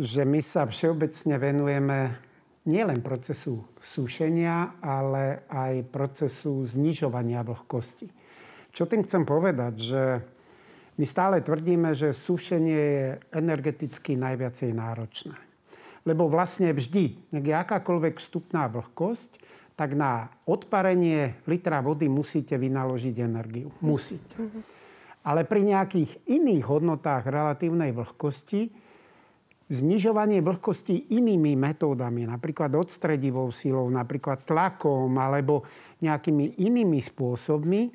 Speaker 2: že my sa všeobecne venujeme nielen procesu sušenia, ale aj procesu znižovania vlhkosti. Čo tým chcem povedať, že my stále tvrdíme, že sušenie je energeticky najviacej náročné. Lebo vlastne vždy, ak je akákoľvek vstupná vlhkosť, tak na odparenie litra vody musíte vynaložiť energiu. Musíte. Mhm. Ale pri nejakých iných hodnotách relatívnej vlhkosti Znižovanie vlhkosti inými metódami, napríklad odstredivou silou, napríklad tlakom alebo nejakými inými spôsobmi,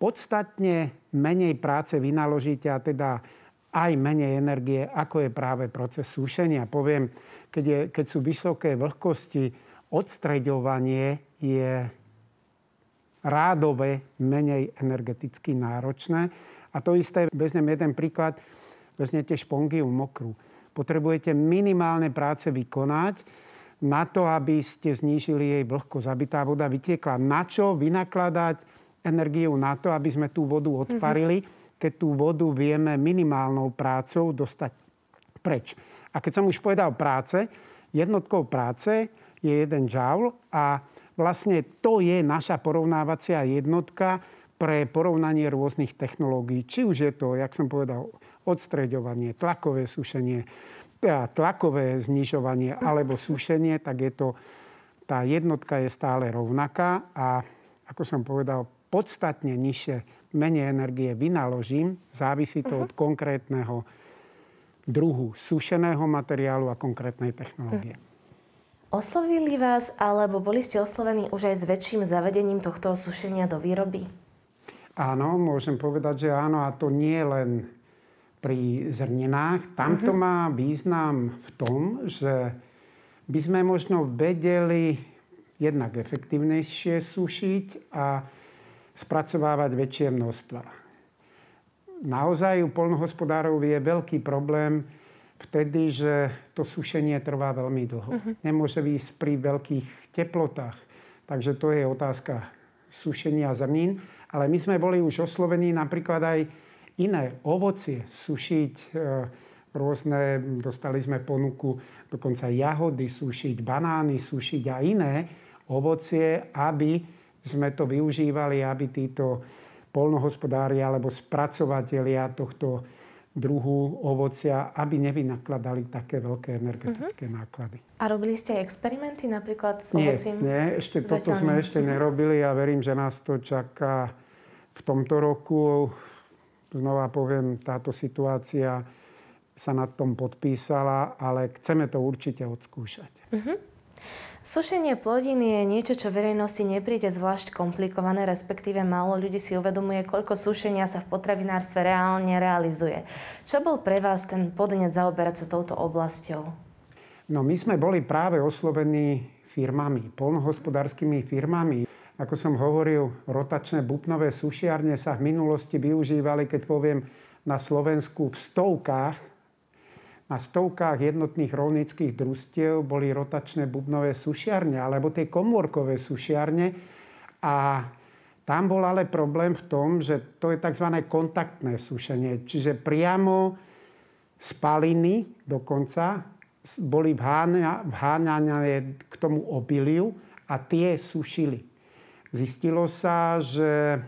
Speaker 2: podstatne menej práce vynaložíte a teda aj menej energie, ako je práve proces sušenia. Poviem, keď, je, keď sú vysoké vlhkosti, odstreďovanie je rádové menej energeticky náročné. A to isté, vezmem jeden príklad, vezmete špongiu mokrú potrebujete minimálne práce vykonať na to, aby ste znížili jej vlhkosť, aby tá voda vytiekla. Na čo vynakladať energiu na to, aby sme tú vodu mhm. odparili, mm-hmm. keď tú vodu vieme minimálnou prácou dostať preč. A keď som už povedal práce, jednotkou práce je jeden žaul a vlastne to je naša porovnávacia jednotka, pre porovnanie rôznych technológií. Či už je to, jak som povedal, odstreďovanie, tlakové sušenie, teda tlakové znižovanie alebo sušenie, tak je to, tá jednotka je stále rovnaká a ako som povedal, podstatne nižšie, menej energie vynaložím, závisí to od mhm. konkrétneho druhu sušeného materiálu a konkrétnej technológie. Mhm.
Speaker 1: Oslovili vás alebo boli ste oslovení už aj s väčším zavedením tohto sušenia do výroby?
Speaker 2: Áno, môžem povedať, že áno, a to nie len pri zrninách. Tamto mhm. má význam v tom, že by sme možno vedeli jednak efektívnejšie sušiť a spracovávať väčšie množstva. Naozaj u polnohospodárov je veľký problém vtedy, že to sušenie trvá veľmi dlho. Uh-huh. Nemôže ísť pri veľkých teplotách. Takže to je otázka sušenia zrnín. Ale my sme boli už oslovení napríklad aj iné ovocie sušiť, e, rôzne, dostali sme ponuku dokonca jahody sušiť, banány sušiť a iné ovocie, aby sme to využívali, aby títo polnohospodári alebo spracovatelia tohto druhu ovocia, aby nevynakladali také veľké energetické uh-huh. náklady.
Speaker 1: A robili ste aj experimenty napríklad s ovocím? Nie, ešte, toto Zatiaľ sme ešte mhm.
Speaker 2: nerobili a verím, že nás to čaká v tomto roku, znova poviem, táto situácia sa na tom podpísala, ale chceme to určite odskúšať. Uh-huh.
Speaker 1: Sušenie plodín je niečo, čo verejnosti nepríde zvlášť komplikované, respektíve málo ľudí si uvedomuje, koľko sušenia sa v potravinárstve reálne realizuje. Čo bol pre vás ten podnet zaoberať sa touto oblasťou?
Speaker 2: No my sme boli práve oslovení firmami, polnohospodárskymi firmami. Ako som hovoril, rotačné bupnové sušiarne sa v minulosti využívali, keď poviem, na Slovensku v stovkách. Na stovkách jednotných rolnických družstiev boli rotačné bubnové sušiarne alebo tie komórkové sušiarne. A tam bol ale problém v tom, že to je tzv. kontaktné sušenie. Čiže priamo spaliny dokonca boli vháňané k tomu obiliu a tie sušili. Zistilo sa, že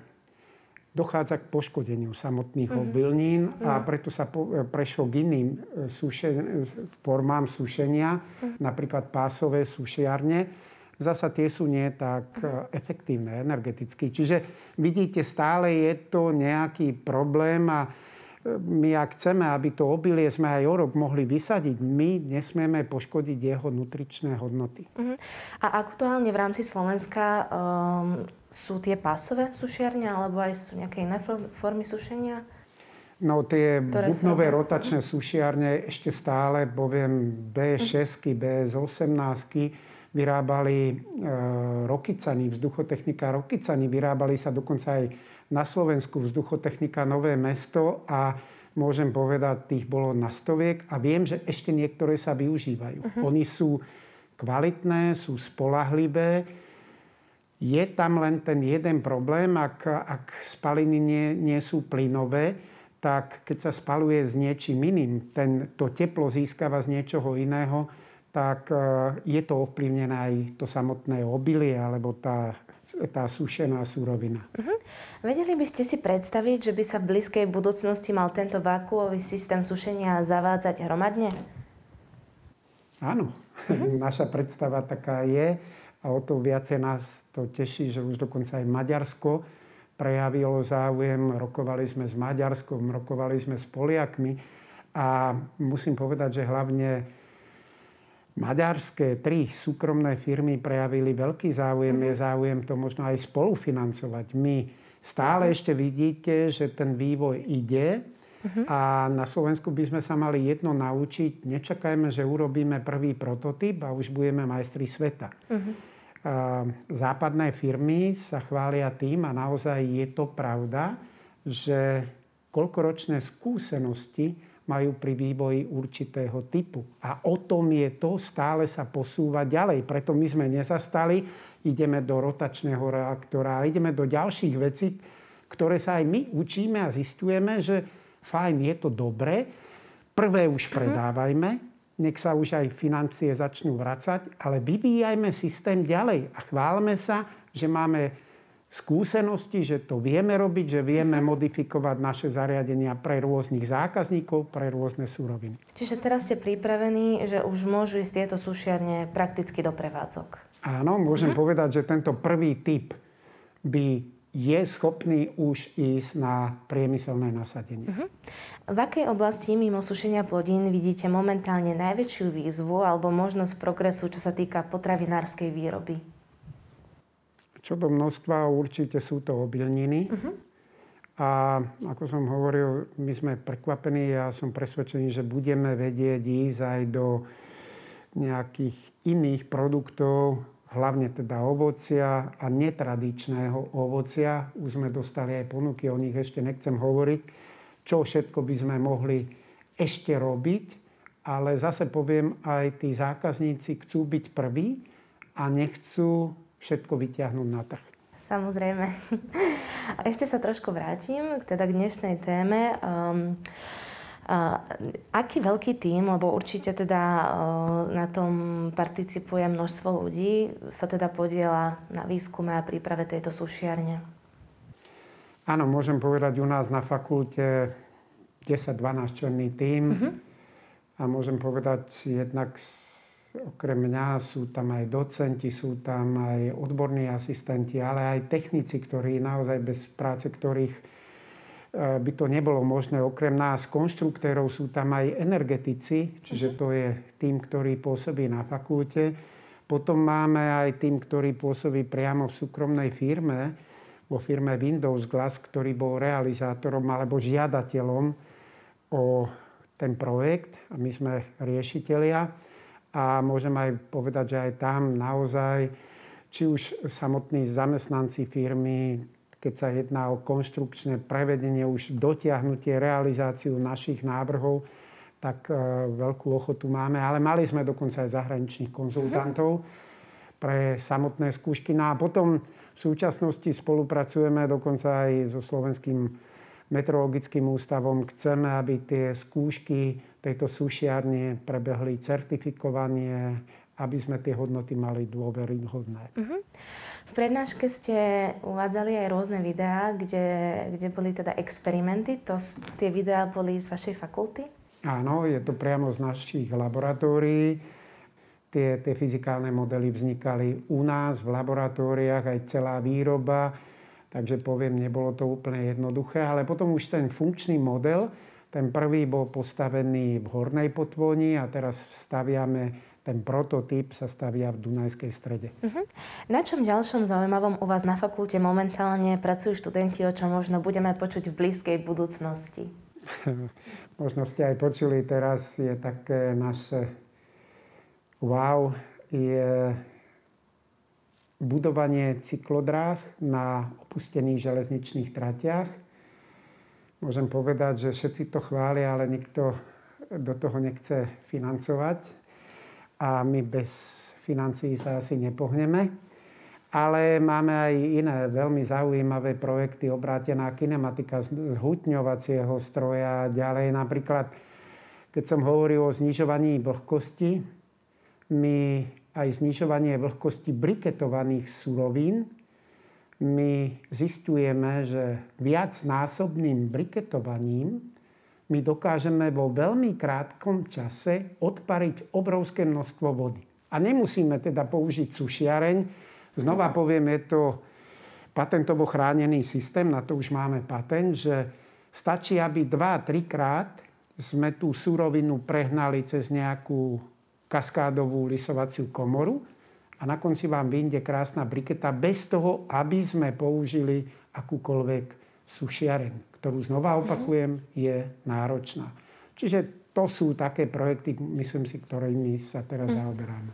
Speaker 2: dochádza k poškodeniu samotných mm-hmm. obilnín a mhm. preto sa po, prešlo k iným e, sušen, formám sušenia, mm-hmm. napríklad pásové sušiarne. Zasa tie sú nie tak mm-hmm. efektívne energeticky. Čiže vidíte, stále je to nejaký problém a my ak chceme, aby to obilie sme aj o rok mohli vysadiť, my nesmieme poškodiť jeho nutričné hodnoty.
Speaker 1: Uh-huh. A aktuálne v rámci Slovenska um, sú tie pásové sušiarne alebo aj sú nejaké iné formy sušenia?
Speaker 2: No tie Ktoré bubnové sú... rotačné mhm. sušiarne ešte stále, poviem, B6, uh-huh. B18 vyrábali e, ehm, Rokycani, vzduchotechnika Rokycani, vyrábali sa dokonca aj na Slovensku vzduchotechnika Nové mesto a môžem povedať, tých bolo na stoviek a viem, že ešte niektoré sa využívajú. Uh-huh. Oni sú kvalitné, sú spolahlivé. Je tam len ten jeden problém, ak, ak spaliny nie, nie sú plynové, tak keď sa spaluje s niečím iným, ten, to teplo získava z niečoho iného, tak eh, je to ovplyvnené aj to samotné obilie alebo tá tá sušená surovina. Uh-huh.
Speaker 1: Vedeli by ste si predstaviť, že by sa v blízkej budúcnosti mal tento vákuový systém sušenia zavádzať hromadne?
Speaker 2: Áno, uh-huh. naša predstava taká je a o to viacej nás to teší, že už dokonca aj Maďarsko prejavilo záujem. Rokovali sme s Maďarskom, rokovali sme s Poliakmi a musím povedať, že hlavne maďarské tri súkromné firmy prejavili veľký záujem, je mhm. záujem to možno aj spolufinancovať. My stále mhm. ešte vidíte, že ten vývoj ide mhm. a na Slovensku by sme sa mali jedno naučiť. Nečakajme, že urobíme prvý prototyp a už budeme majstri sveta. Západné firmy sa chvália tým a naozaj je to pravda, že koľkoročné skúsenosti majú pri vývoji určitého typu. A o tom je to, stále sa posúva ďalej. Preto my sme nezastali, ideme do rotačného reaktora a ideme do ďalších vecí, ktoré sa aj my učíme a zistujeme, že fajn, je to dobré. Prvé už mhm. predávajme, nech sa už aj financie začnú vracať, ale vyvíjajme systém ďalej a chválme sa, že máme skúsenosti, že to vieme robiť, že vieme mhm. modifikovať naše zariadenia pre rôznych zákazníkov, pre rôzne súroviny.
Speaker 1: Čiže teraz ste pripravení, že už môžu ísť tieto sušiarne prakticky do prevádzok.
Speaker 2: Áno, môžem mhm. povedať, že tento prvý typ by je schopný už ísť na priemyselné nasadenie.
Speaker 1: Mhm. V akej oblasti mimo sušenia plodín vidíte momentálne najväčšiu výzvu alebo možnosť progresu, čo sa týka potravinárskej výroby?
Speaker 2: čo do množstva určite sú to obilniny. Uh-huh. A ako som hovoril, my sme prekvapení a ja som presvedčený, že budeme vedieť ísť aj do nejakých iných produktov, hlavne teda ovocia a netradičného ovocia. Už sme dostali aj ponuky, o nich ešte nechcem hovoriť, čo všetko by sme mohli ešte robiť. Ale zase poviem, aj tí zákazníci chcú byť prví a nechcú všetko vyťahnuť na trh.
Speaker 1: Samozrejme. A ešte sa trošku vrátim teda k dnešnej téme. Um, Uh, aký veľký tím, lebo určite teda uh, na tom participuje množstvo ľudí, sa teda podiela na výskume a príprave tejto sušiarne?
Speaker 2: Áno, môžem povedať, u nás na fakulte 10-12 členný tím. Uh-huh. A môžem povedať, jednak okrem mňa sú tam aj docenti, sú tam aj odborní asistenti, ale aj technici, ktorí naozaj bez práce, ktorých e, by to nebolo možné. Okrem nás, konštruktérov, sú tam aj energetici, čiže mhm. to je tým, ktorý pôsobí na fakulte. Potom máme aj tým, ktorý pôsobí priamo v súkromnej firme, vo firme Windows Glass, ktorý bol realizátorom alebo žiadateľom o ten projekt a my sme riešitelia. A môžem aj povedať, že aj tam naozaj, či už samotní zamestnanci firmy, keď sa jedná o konštrukčné prevedenie, už dotiahnutie, realizáciu našich návrhov, tak e, veľkú ochotu máme. Ale mali sme dokonca aj zahraničných konzultantov pre samotné skúšky. No a potom v súčasnosti spolupracujeme dokonca aj so Slovenským meteorologickým ústavom. Chceme, aby tie skúšky tejto sušiarne prebehli certifikovanie, aby sme tie hodnoty mali dôveryhodné.
Speaker 1: Uh-huh. V prednáške ste uvádzali aj rôzne videá, kde, kde boli teda experimenty. To, tie videá boli z vašej fakulty?
Speaker 2: Áno, je to priamo z našich laboratórií. Tie, tie fyzikálne modely vznikali u nás v laboratóriách, aj celá výroba. Takže poviem, nebolo to úplne jednoduché, ale potom už ten funkčný model, ten prvý bol postavený v Hornej Potvoni a teraz staviame ten prototyp sa stavia v Dunajskej strede.
Speaker 1: Uh-huh. Na čom ďalšom zaujímavom u vás na fakulte momentálne pracujú študenti, o čom možno budeme počuť v blízkej budúcnosti?
Speaker 2: možno ste aj počuli, teraz je také naše wow, je budovanie cyklodráh na opustených železničných tratiach môžem povedať, že všetci to chvália, ale nikto do toho nechce financovať a my bez financií sa asi nepohneme. Ale máme aj iné veľmi zaujímavé projekty, obrátená kinematika zhutňovacieho stroja a ďalej. Napríklad, keď som hovoril o znižovaní vlhkosti, my aj znižovanie vlhkosti briketovaných surovín my zistujeme, že viacnásobným briketovaním my dokážeme vo veľmi krátkom čase odpariť obrovské množstvo vody. A nemusíme teda použiť sušiareň. Znova poviem, je to patentovo chránený systém, na to už máme patent, že stačí, aby 2-3 krát sme tú surovinu prehnali cez nejakú kaskádovú lisovaciu komoru a na konci vám vyjde krásna briketa bez toho, aby sme použili akúkoľvek sušiareň, ktorú znova mhm. opakujem, je náročná. Čiže to sú také projekty, myslím si, ktorými sa teraz mhm. zaoberáme.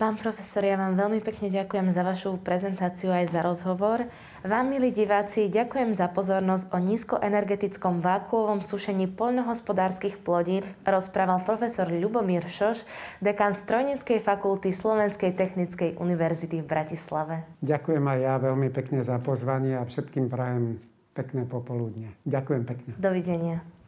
Speaker 1: Pán profesor, ja vám veľmi pekne ďakujem za vašu prezentáciu aj za rozhovor. Vám, milí diváci, ďakujem za pozornosť o nízkoenergetickom vákuovom sušení poľnohospodárskych plodín rozprával profesor Ľubomír Šoš, dekan Strojnickej fakulty Slovenskej technickej univerzity v Bratislave.
Speaker 2: Ďakujem aj ja veľmi pekne za pozvanie a všetkým prajem pekné popoludne. Ďakujem pekne.
Speaker 1: Dovidenia.